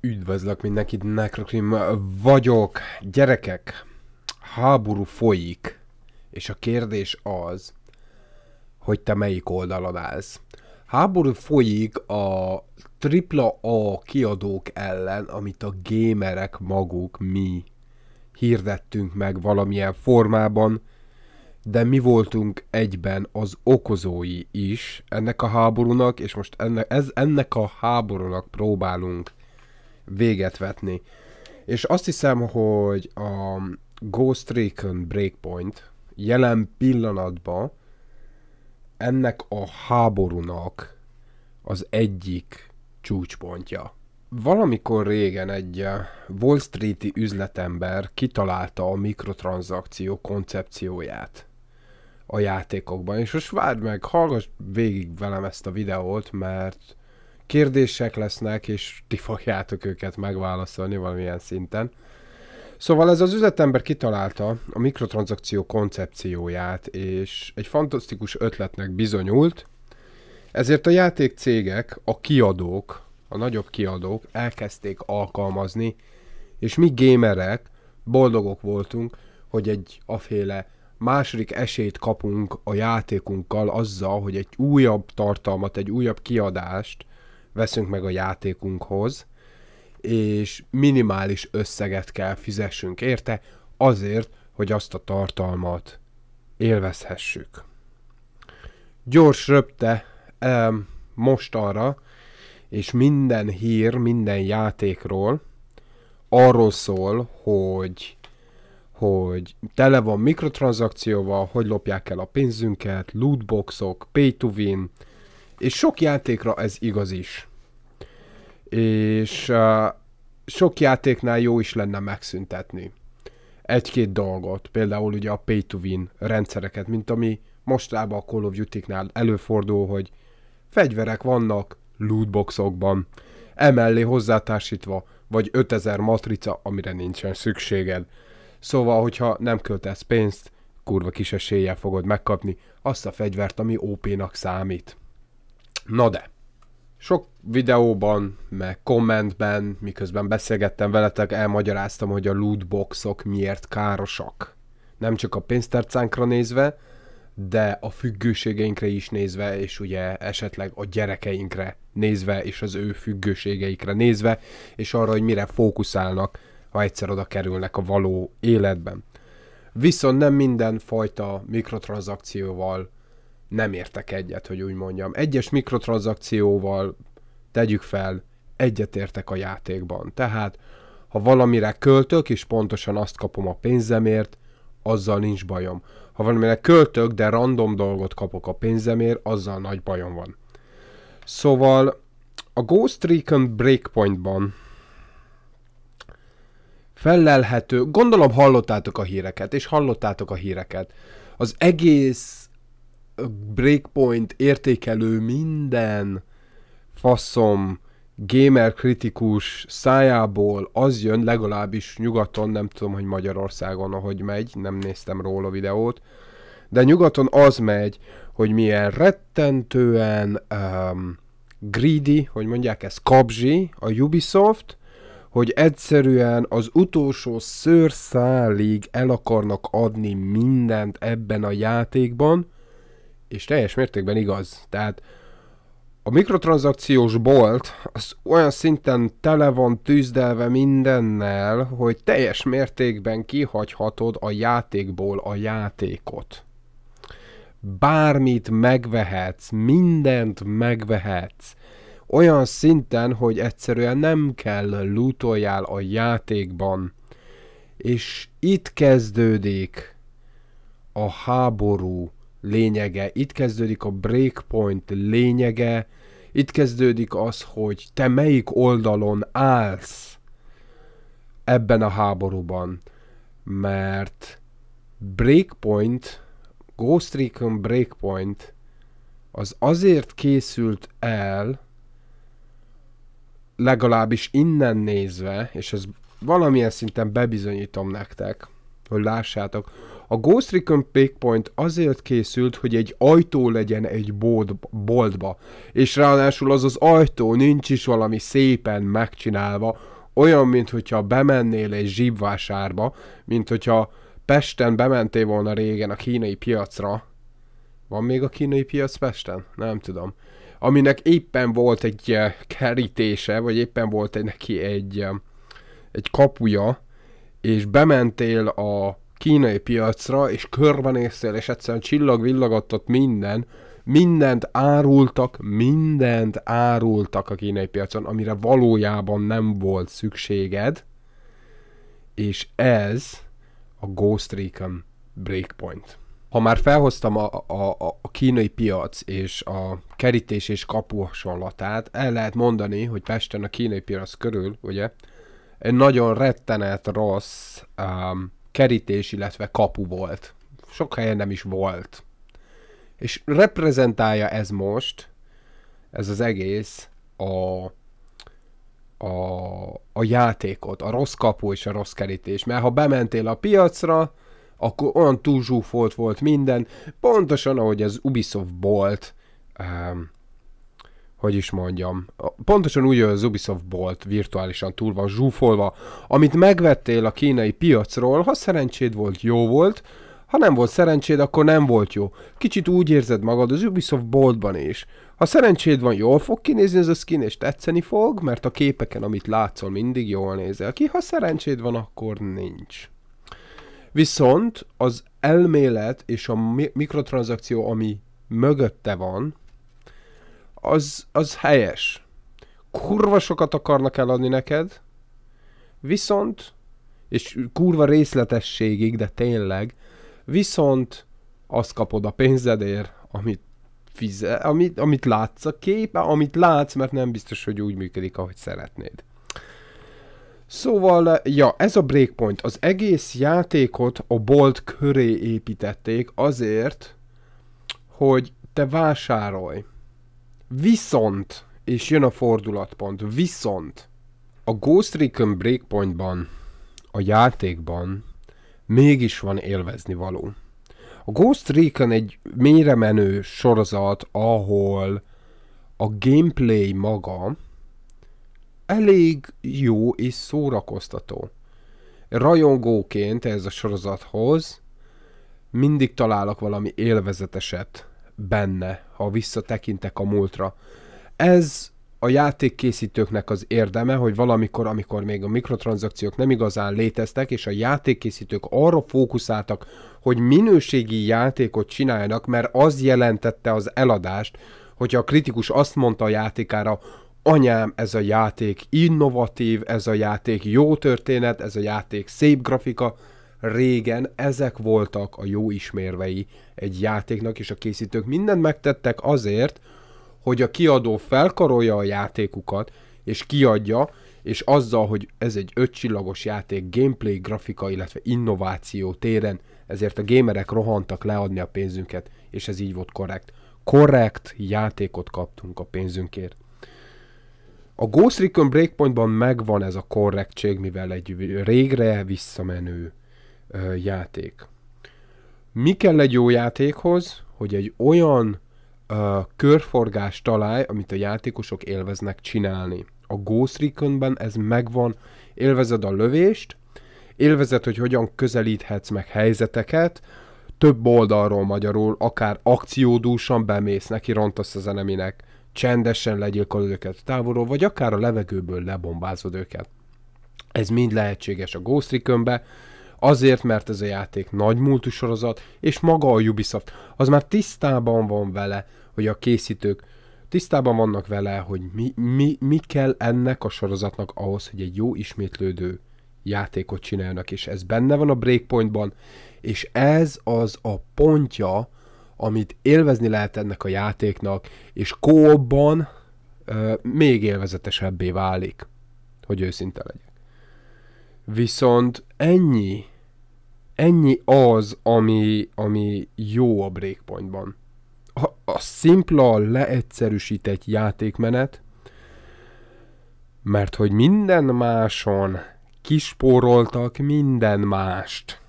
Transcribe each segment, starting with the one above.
Üdvözlök mindenkit, Necrokrim vagyok. Gyerekek, háború folyik, és a kérdés az, hogy te melyik oldalon állsz. Háború folyik a AAA kiadók ellen, amit a gémerek maguk mi hirdettünk meg valamilyen formában, de mi voltunk egyben az okozói is ennek a háborúnak, és most enne, ez, ennek a háborúnak próbálunk véget vetni. És azt hiszem, hogy a Ghost Recon Breakpoint jelen pillanatban ennek a háborúnak az egyik csúcspontja. Valamikor régen egy eh, Wall Street-i üzletember kitalálta a mikrotranszakció koncepcióját a játékokban, és most várd meg, hallgass végig velem ezt a videót, mert kérdések lesznek, és ti fogjátok őket megválaszolni valamilyen szinten. Szóval ez az üzletember kitalálta a mikrotranszakció koncepcióját, és egy fantasztikus ötletnek bizonyult, ezért a játékcégek, a kiadók, a nagyobb kiadók elkezdték alkalmazni, és mi gémerek boldogok voltunk, hogy egy aféle második esélyt kapunk a játékunkkal azzal, hogy egy újabb tartalmat, egy újabb kiadást veszünk meg a játékunkhoz, és minimális összeget kell fizessünk érte, azért, hogy azt a tartalmat élvezhessük. Gyors röpte um, most arra, és minden hír, minden játékról arról szól, hogy hogy tele van mikrotranszakcióval, hogy lopják el a pénzünket, lootboxok, pay to win, és sok játékra ez igaz is és uh, sok játéknál jó is lenne megszüntetni egy-két dolgot, például ugye a pay to win rendszereket, mint ami mostában a Call of Duty-nál előfordul, hogy fegyverek vannak lootboxokban, emellé hozzátársítva, vagy 5000 matrica, amire nincsen szükséged. Szóval, hogyha nem költesz pénzt, kurva kis eséllyel fogod megkapni azt a fegyvert, ami OP-nak számít. Na de, sok videóban, meg kommentben, miközben beszélgettem veletek, elmagyaráztam, hogy a lootboxok miért károsak. Nem csak a pénztárcánkra nézve, de a függőségeinkre is nézve, és ugye esetleg a gyerekeinkre nézve, és az ő függőségeikre nézve, és arra, hogy mire fókuszálnak, ha egyszer oda kerülnek a való életben. Viszont nem minden fajta mikrotranszakcióval nem értek egyet, hogy úgy mondjam. Egyes mikrotranszakcióval tegyük fel, egyetértek a játékban. Tehát, ha valamire költök, és pontosan azt kapom a pénzemért, azzal nincs bajom. Ha valamire költök, de random dolgot kapok a pénzemért, azzal nagy bajom van. Szóval a Ghost Recon Breakpointban fellelhető, gondolom hallottátok a híreket, és hallottátok a híreket. Az egész breakpoint értékelő minden faszom gamer kritikus szájából az jön, legalábbis nyugaton, nem tudom, hogy Magyarországon, ahogy megy, nem néztem róla videót, de nyugaton az megy, hogy milyen rettentően um, greedy, hogy mondják ezt, kabzsi a Ubisoft, hogy egyszerűen az utolsó szőrszálig el akarnak adni mindent ebben a játékban, és teljes mértékben igaz. Tehát a mikrotranszakciós bolt az olyan szinten tele van tűzdelve mindennel, hogy teljes mértékben kihagyhatod a játékból a játékot. Bármit megvehetsz, mindent megvehetsz. Olyan szinten, hogy egyszerűen nem kell lootoljál a játékban. És itt kezdődik a háború lényege, itt kezdődik a breakpoint lényege, itt kezdődik az, hogy te melyik oldalon állsz ebben a háborúban, mert breakpoint, Ghost Recon breakpoint az azért készült el, legalábbis innen nézve, és ez valamilyen szinten bebizonyítom nektek, hogy lássátok, a Ghost Recon Breakpoint azért készült, hogy egy ajtó legyen egy bolt, boltba, és ráadásul az az ajtó nincs is valami szépen megcsinálva, olyan, mint hogyha bemennél egy zsibvásárba, mint hogyha Pesten bementél volna régen a kínai piacra. Van még a kínai piac Pesten? Nem tudom. Aminek éppen volt egy eh, kerítése, vagy éppen volt egy, neki egy, eh, egy kapuja, és bementél a kínai piacra, és körbenéztél, és egyszerűen csillag villagott ott minden, mindent árultak, mindent árultak a kínai piacon, amire valójában nem volt szükséged, és ez a Ghost Recon Breakpoint. Ha már felhoztam a, a, a kínai piac és a kerítés és kapu hasonlatát, el lehet mondani, hogy Pesten a kínai piac körül, ugye, egy nagyon rettenet rossz um, kerítés, illetve kapu volt. Sok helyen nem is volt. És reprezentálja ez most, ez az egész, a, a, a játékot, a rossz kapu és a rossz kerítés. Mert ha bementél a piacra, akkor olyan túlzsúfolt volt minden, pontosan ahogy az Ubisoft volt um, ehm, hogy is mondjam, pontosan úgy, hogy az Ubisoft Bolt virtuálisan túl van zsúfolva, amit megvettél a kínai piacról, ha szerencséd volt, jó volt, ha nem volt szerencséd, akkor nem volt jó. Kicsit úgy érzed magad az Ubisoft boltban is. Ha szerencséd van, jól fog kinézni ez a skin, és tetszeni fog, mert a képeken, amit látszol, mindig jól nézel ki. Ha szerencséd van, akkor nincs. Viszont az elmélet és a mikrotranszakció, ami mögötte van, az, az helyes. Kurva sokat akarnak eladni neked, viszont, és kurva részletességig, de tényleg, viszont azt kapod a pénzedért, amit fize, amit, amit látsz a képe, amit látsz, mert nem biztos, hogy úgy működik, ahogy szeretnéd. Szóval, ja, ez a breakpoint. Az egész játékot a bolt köré építették azért, hogy te vásárolj. Viszont, és jön a fordulatpont, viszont a Ghost Recon Breakpointban, a játékban mégis van élvezni való. A Ghost Recon egy mélyre menő sorozat, ahol a gameplay maga elég jó és szórakoztató. Rajongóként ez a sorozathoz mindig találok valami élvezeteset benne, ha visszatekintek a múltra. Ez a játékkészítőknek az érdeme, hogy valamikor, amikor még a mikrotranszakciók nem igazán léteztek, és a játékkészítők arra fókuszáltak, hogy minőségi játékot csináljanak, mert az jelentette az eladást, hogyha a kritikus azt mondta a játékára, anyám, ez a játék innovatív, ez a játék jó történet, ez a játék szép grafika, régen ezek voltak a jó ismérvei egy játéknak, és a készítők mindent megtettek azért, hogy a kiadó felkarolja a játékukat, és kiadja, és azzal, hogy ez egy ötcsillagos játék gameplay, grafika, illetve innováció téren, ezért a gamerek rohantak leadni a pénzünket, és ez így volt korrekt. Korrekt játékot kaptunk a pénzünkért. A Ghost Recon Breakpointban megvan ez a korrektség, mivel egy régre visszamenő ö, játék. Mi kell egy jó játékhoz, hogy egy olyan ö, körforgást találj, amit a játékosok élveznek csinálni. A Ghost Reconben ez megvan, élvezed a lövést, élvezed, hogy hogyan közelíthetsz meg helyzeteket, több oldalról magyarul, akár akciódúsan bemész, neki rontasz az eneminek, csendesen legyilkolod őket távolról, vagy akár a levegőből lebombázod őket. Ez mind lehetséges a Ghost Recon-be, Azért, mert ez a játék nagy múltú sorozat, és maga a Ubisoft, az már tisztában van vele, hogy a készítők tisztában vannak vele, hogy mi, mi, mi kell ennek a sorozatnak ahhoz, hogy egy jó ismétlődő játékot csinálnak, és ez benne van a Breakpointban, és ez az a pontja, amit élvezni lehet ennek a játéknak, és kóban euh, még élvezetesebbé válik, hogy őszinte legyek. Viszont ennyi, ennyi az, ami, ami jó a Breakpointban. A, a szimpla, leegyszerűsített játékmenet, mert hogy minden máson kispóroltak minden mást.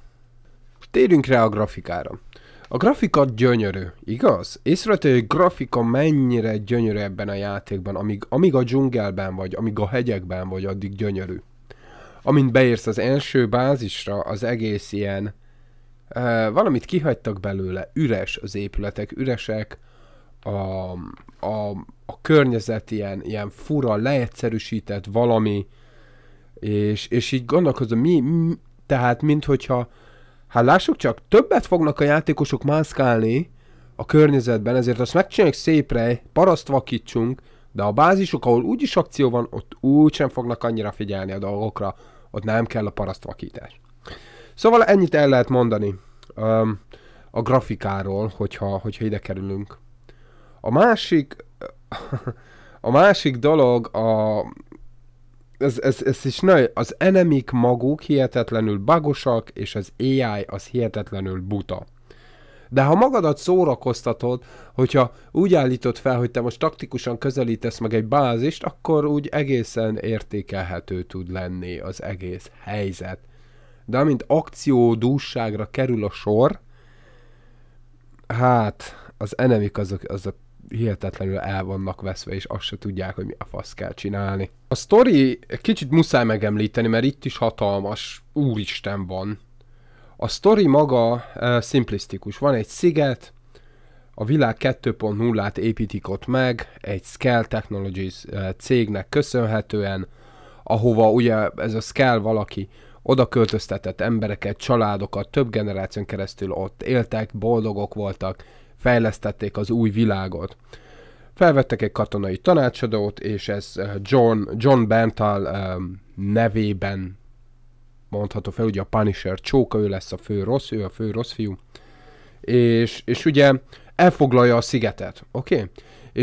Térjünk rá a grafikára. A grafika gyönyörű, igaz? Észrevető, hogy a grafika mennyire gyönyörű ebben a játékban, amíg, amíg a dzsungelben vagy, amíg a hegyekben vagy, addig gyönyörű amint beérsz az első bázisra, az egész ilyen, e, valamit kihagytak belőle, üres az épületek, üresek, a, a, a környezet ilyen, ilyen fura, leegyszerűsített valami, és, és így gondolkozom, mi, mi tehát mint hogyha, hát lássuk csak, többet fognak a játékosok mászkálni a környezetben, ezért azt megcsináljuk szépre, paraszt vakítsunk, de a bázisok, ahol úgyis akció van, ott úgy sem fognak annyira figyelni a dolgokra, ott nem kell a parasztvakítás. Szóval ennyit el lehet mondani um, a grafikáról, hogyha, hogyha ide kerülünk. A másik, a másik dolog, a, ez, ez, ez is nagy, az enemik maguk hihetetlenül bagosak, és az AI az hihetetlenül buta. De ha magadat szórakoztatod, hogyha úgy állítod fel, hogy te most taktikusan közelítesz meg egy bázist, akkor úgy egészen értékelhető tud lenni az egész helyzet. De amint akció dúságra kerül a sor, hát az enemik azok, azok hihetetlenül el vannak veszve, és azt se tudják, hogy mi a fasz kell csinálni. A sztori kicsit muszáj megemlíteni, mert itt is hatalmas úristen van a sztori maga e, szimplisztikus. Van egy sziget, a világ 2.0-át építik ott meg, egy Scale Technologies e, cégnek köszönhetően, ahova ugye ez a Scale valaki oda költöztetett embereket, családokat, több generáción keresztül ott éltek, boldogok voltak, fejlesztették az új világot. Felvettek egy katonai tanácsadót, és ez John, John Bental um, nevében mondható fel, ugye a Punisher csóka, ő lesz a fő rossz, ő a fő rossz fiú, és, és ugye elfoglalja a szigetet, oké? Okay?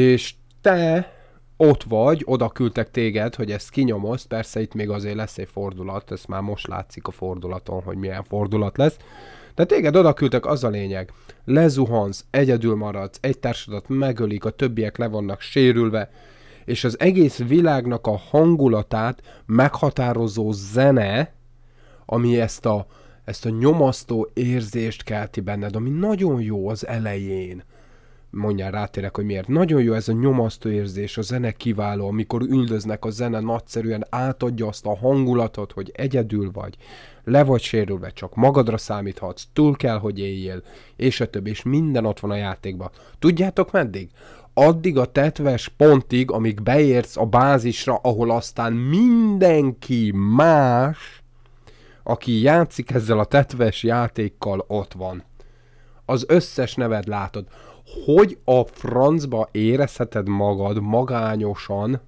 És te ott vagy, oda küldtek téged, hogy ezt kinyomozd, persze itt még azért lesz egy fordulat, ezt már most látszik a fordulaton, hogy milyen fordulat lesz, de téged oda küldtek, az a lényeg. Lezuhansz, egyedül maradsz, egy társadat megölik, a többiek le vannak sérülve, és az egész világnak a hangulatát meghatározó zene, ami ezt a, ezt a nyomasztó érzést kelti benned, ami nagyon jó az elején. Mondjál, rátérek, hogy miért. Nagyon jó ez a nyomasztó érzés, a zene kiváló, amikor üldöznek a zene nagyszerűen, átadja azt a hangulatot, hogy egyedül vagy, le vagy sérülve, csak magadra számíthatsz, túl kell, hogy éljél, és a többi, és minden ott van a játékban. Tudjátok meddig? Addig a tetves pontig, amíg beérsz a bázisra, ahol aztán mindenki más aki játszik ezzel a tetves játékkal, ott van. Az összes neved látod. Hogy a francba érezheted magad magányosan,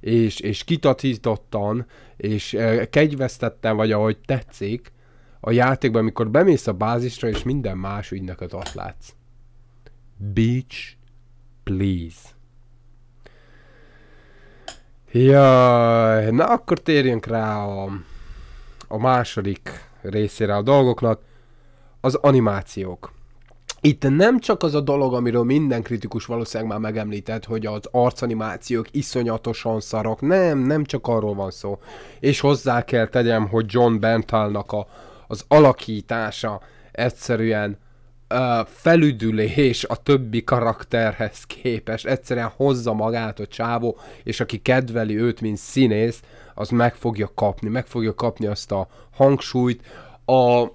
és, és kitatítottan, és e, kegyvesztetten, vagy ahogy tetszik, a játékban, amikor bemész a bázisra, és minden más ügynököt ott látsz. Bitch, please. Jaj, na akkor térjünk rá a a második részére a dolgoknak, az animációk. Itt nem csak az a dolog, amiről minden kritikus valószínűleg már megemlített, hogy az arcanimációk iszonyatosan szarok, nem, nem csak arról van szó. És hozzá kell tegyem, hogy John Bentalnak a, az alakítása egyszerűen felüdülés a többi karakterhez képest. Egyszerűen hozza magát a csávó, és aki kedveli őt, mint színész, az meg fogja kapni, meg fogja kapni azt a hangsúlyt. A,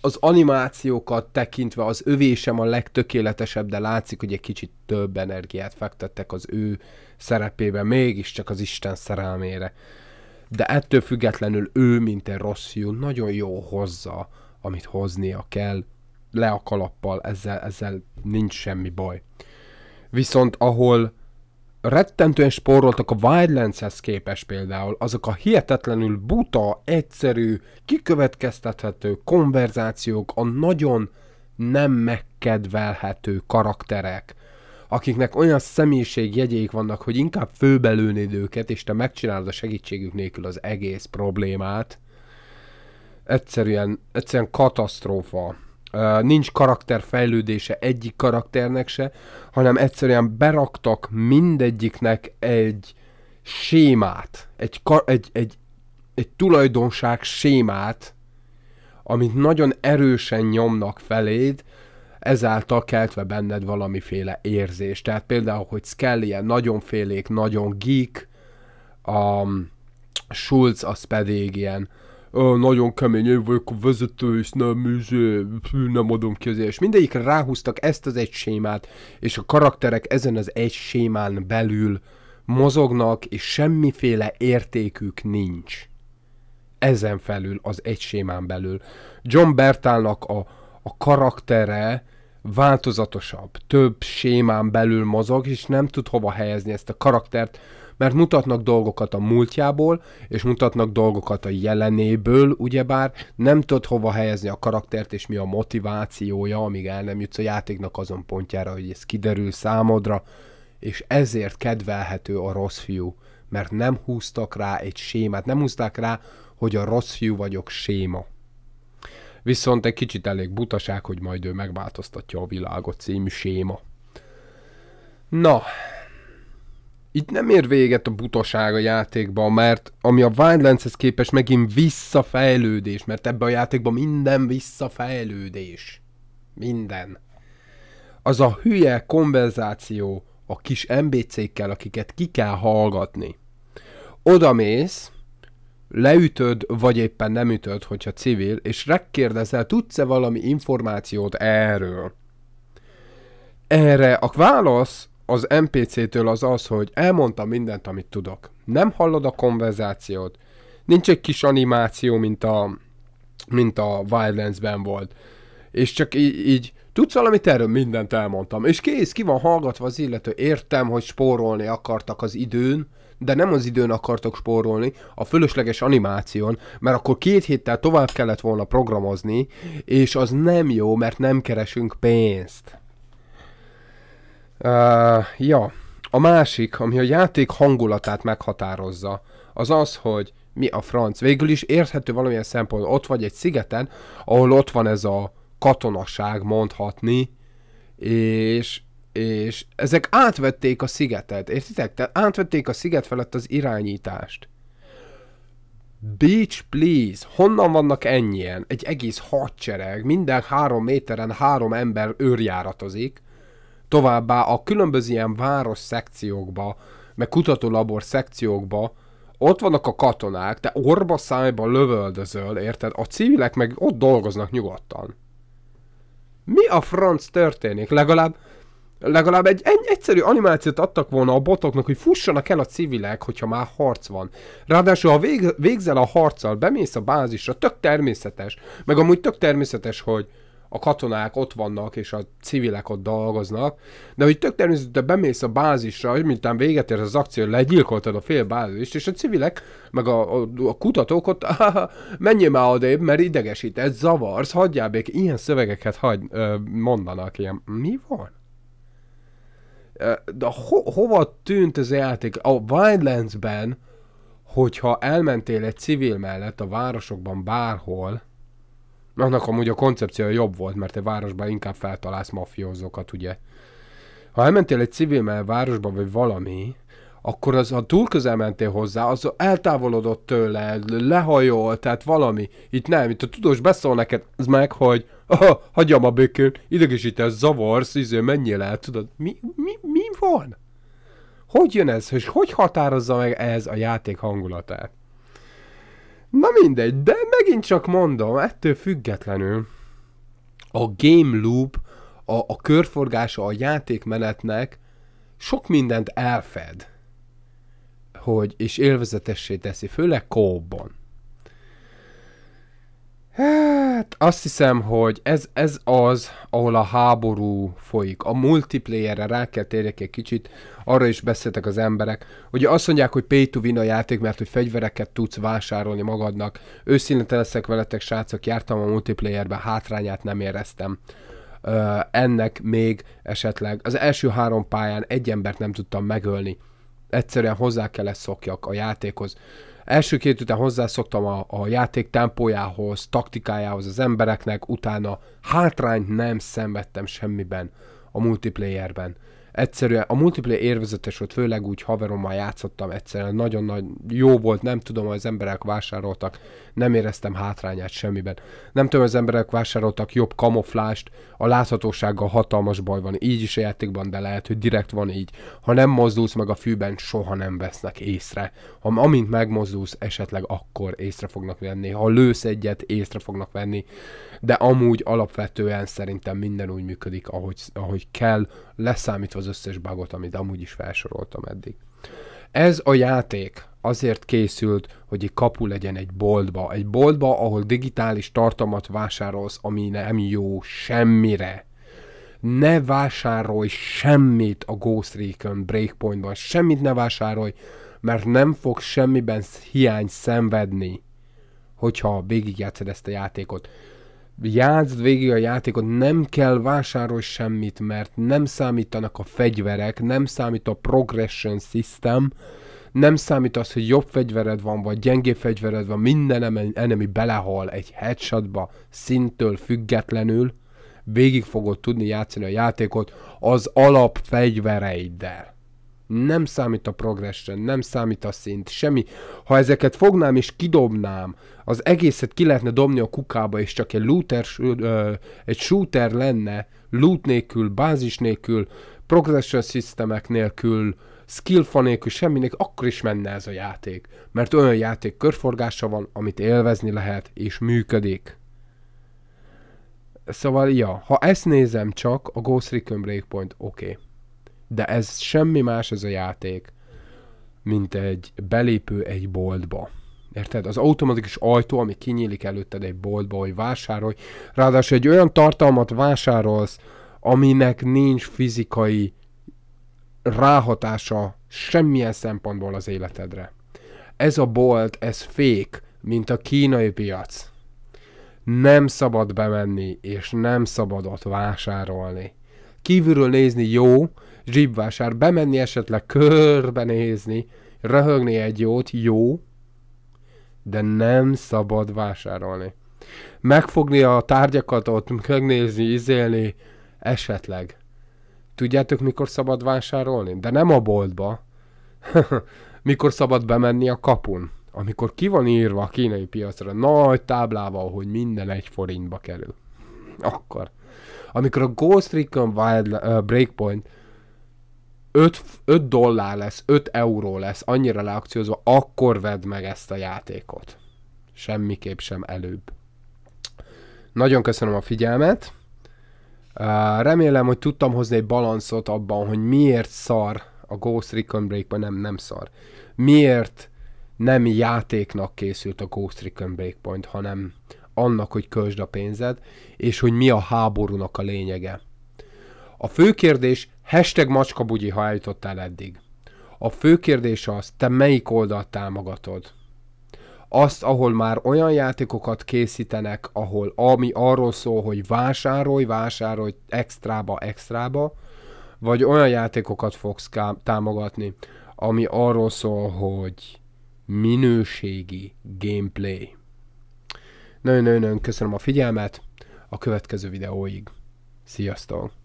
az animációkat tekintve az övé sem a legtökéletesebb, de látszik, hogy egy kicsit több energiát fektettek az ő szerepébe, mégiscsak az Isten szerelmére. De ettől függetlenül ő, mint egy rossz jó, nagyon jó hozza, amit hoznia kell, le a kalappal, ezzel, ezzel nincs semmi baj. Viszont ahol rettentően spóroltak a Wildlands-hez képest például, azok a hihetetlenül buta, egyszerű, kikövetkeztethető konverzációk, a nagyon nem megkedvelhető karakterek, akiknek olyan személyiségjegyék vannak, hogy inkább főbelőnéd őket, és te megcsinálod a segítségük nélkül az egész problémát. Egyszerűen, egyszerűen katasztrófa nincs karakterfejlődése egyik karakternek se, hanem egyszerűen beraktak mindegyiknek egy sémát, egy, egy, egy, egy tulajdonság sémát, amit nagyon erősen nyomnak feléd, ezáltal keltve benned valamiféle érzést. Tehát például, hogy Skelly nagyon félék, nagyon geek, a Schulz az pedig ilyen nagyon kemény, én vagyok a vezető, és nem, üzé, nem adom ki azért. és mindegyikre ráhúztak ezt az egy sémát, és a karakterek ezen az egy sémán belül mozognak, és semmiféle értékük nincs. Ezen felül, az egy sémán belül. John Bertának a, a karaktere változatosabb, több sémán belül mozog, és nem tud hova helyezni ezt a karaktert, mert mutatnak dolgokat a múltjából, és mutatnak dolgokat a jelenéből, ugyebár nem tudod hova helyezni a karaktert, és mi a motivációja, amíg el nem jutsz a játéknak azon pontjára, hogy ez kiderül számodra, és ezért kedvelhető a rossz fiú, mert nem húztak rá egy sémát, nem húzták rá, hogy a rossz fiú vagyok séma. Viszont egy kicsit elég butaság, hogy majd ő megváltoztatja a világot című séma. Na, itt nem ér véget a butaság a játékban, mert ami a Wildlands-hez képest megint visszafejlődés, mert ebben a játékban minden visszafejlődés. Minden. Az a hülye konverzáció a kis NBC-kkel, akiket ki kell hallgatni. Oda mész, leütöd, vagy éppen nem ütöd, hogyha civil, és rekkérdezel, tudsz-e valami információt erről? Erre a válasz az NPC-től az az, hogy elmondtam mindent, amit tudok. Nem hallod a konverzációt. Nincs egy kis animáció, mint a, mint a Wildlands-ben volt. És csak így, így tudsz valamit erről? Mindent elmondtam. És kész, ki van hallgatva az illető. Értem, hogy spórolni akartak az időn, de nem az időn akartok spórolni, a fölösleges animáción, mert akkor két héttel tovább kellett volna programozni, és az nem jó, mert nem keresünk pénzt. Uh, ja, a másik, ami a játék hangulatát meghatározza, az az, hogy mi a franc. Végül is érthető valamilyen szempontból. Ott vagy egy szigeten, ahol ott van ez a katonaság mondhatni, és, és ezek átvették a szigetet, értitek? Tehát átvették a sziget felett az irányítást. Beach, please! Honnan vannak ennyien? Egy egész hadsereg, minden három méteren három ember őrjáratozik. Továbbá a különböző ilyen város szekciókba, meg kutatólabor szekciókba, ott vannak a katonák, te orba szájba lövöldözöl, érted? A civilek meg ott dolgoznak nyugodtan. Mi a franc történik? Legalább, legalább egy, egy egyszerű animációt adtak volna a botoknak, hogy fussanak el a civilek, hogyha már harc van. Ráadásul, ha vég, végzel a harccal, bemész a bázisra, tök természetes. Meg amúgy tök természetes, hogy, a katonák ott vannak, és a civilek ott dolgoznak, de hogy tök természetesen bemész a bázisra, hogy mintán véget ér az akció, legyilkoltad a fél bázist, és a civilek, meg a, a, a kutatók ott, menjél már odébb, mert idegesít, ez zavarsz, hagyjál bék, ilyen szövegeket hagy, mondanak, ilyen, mi van? De ho, hova tűnt ez a játék? A Wildlands-ben, hogyha elmentél egy civil mellett a városokban bárhol, annak amúgy a koncepció jobb volt, mert egy városban inkább feltalálsz mafiózókat, ugye. Ha elmentél egy civil városba, vagy valami, akkor az, ha túl közel mentél hozzá, az eltávolodott tőle, lehajolt, tehát valami. Itt nem, itt a tudós beszól neked az meg, hogy oh, hagyjam a békén, idegesítesz, zavarsz, izé, menjél el, tudod, mi, mi, mi van? Hogy jön ez, és hogy határozza meg ez a játék hangulatát? Na mindegy, de megint csak mondom, ettől függetlenül a game loop, a, a körforgása a játékmenetnek sok mindent elfed, hogy, és élvezetessé teszi, főleg kóban. Hát azt hiszem, hogy ez, ez az, ahol a háború folyik. A multiplayerre rá kell térjek egy kicsit, arra is beszéltek az emberek. Ugye azt mondják, hogy pay to win a játék, mert hogy fegyvereket tudsz vásárolni magadnak. Őszinte leszek veletek, srácok, jártam a multiplayerbe, hátrányát nem éreztem. Ö, ennek még esetleg az első három pályán egy embert nem tudtam megölni. Egyszerűen hozzá kellett szokjak a játékhoz. Első két után hozzászoktam a, a játék tempójához, taktikájához az embereknek, utána hátrányt nem szenvedtem semmiben a multiplayerben egyszerűen a multiplayer érvezetes volt, főleg úgy haverommal játszottam egyszerűen, nagyon nagy, jó volt, nem tudom, hogy az emberek vásároltak, nem éreztem hátrányát semmiben. Nem tudom, az emberek vásároltak jobb kamoflást, a láthatósággal hatalmas baj van, így is a játékban, de lehet, hogy direkt van így. Ha nem mozdulsz meg a fűben, soha nem vesznek észre. Ha, amint megmozdulsz, esetleg akkor észre fognak venni. Ha lősz egyet, észre fognak venni. De amúgy alapvetően szerintem minden úgy működik, ahogy, ahogy kell, leszámítva az összes bugot, amit amúgy is felsoroltam eddig. Ez a játék azért készült, hogy egy kapu legyen egy boltba. Egy boltba, ahol digitális tartalmat vásárolsz, ami nem jó semmire. Ne vásárolj semmit a Ghost Recon Breakpointban, semmit ne vásárolj, mert nem fog semmiben hiány szenvedni, hogyha végigjátszed ezt a játékot játszd végig a játékot, nem kell vásárolni semmit, mert nem számítanak a fegyverek, nem számít a progression system, nem számít az, hogy jobb fegyvered van, vagy gyengébb fegyvered van, minden enemi belehal egy headshotba, szintől függetlenül, végig fogod tudni játszani a játékot az alapfegyvereiddel. Nem számít a progression, nem számít a szint, semmi. Ha ezeket fognám és kidobnám, az egészet ki lehetne dobni a kukába, és csak egy looter, egy shooter lenne, loot nélkül, bázis nélkül, progression systemek nélkül, skill fa nélkül, semmi nélkül, akkor is menne ez a játék. Mert olyan játék körforgása van, amit élvezni lehet, és működik. Szóval, ja, ha ezt nézem csak, a Ghost Recon Breakpoint oké. Okay. De ez semmi más ez a játék, mint egy belépő egy boltba. Érted? Az automatikus ajtó, ami kinyílik előtted egy boltba, hogy vásárolj. Ráadásul egy olyan tartalmat vásárolsz, aminek nincs fizikai ráhatása semmilyen szempontból az életedre. Ez a bolt, ez fék, mint a kínai piac. Nem szabad bemenni, és nem szabad ott vásárolni. Kívülről nézni jó, zsibvásár, bemenni esetleg körbenézni, röhögni egy jót, jó, de nem szabad vásárolni. Megfogni a tárgyakat ott, megnézni, izélni, esetleg. Tudjátok, mikor szabad vásárolni? De nem a boltba. mikor szabad bemenni a kapun? Amikor ki van írva a kínai piacra nagy táblával, hogy minden egy forintba kerül. Akkor. Amikor a Ghost Recon Wild, uh, Breakpoint 5, 5 dollár lesz, 5 euró lesz, annyira leakciózva, akkor vedd meg ezt a játékot. Semmiképp sem előbb. Nagyon köszönöm a figyelmet. Remélem, hogy tudtam hozni egy balanszot abban, hogy miért szar a Ghost Recon Breakpoint, nem, nem szar. Miért nem játéknak készült a Ghost Recon Breakpoint, hanem annak, hogy költsd a pénzed, és hogy mi a háborúnak a lényege. A fő kérdés Hashtag macskabugyi, ha eljutottál eddig. A fő kérdés az, te melyik oldalt támogatod? Azt, ahol már olyan játékokat készítenek, ahol ami arról szól, hogy vásárolj, vásárolj extrába, extrába, vagy olyan játékokat fogsz támogatni, ami arról szól, hogy minőségi gameplay. Nagyon-nagyon köszönöm a figyelmet, a következő videóig. Sziasztok!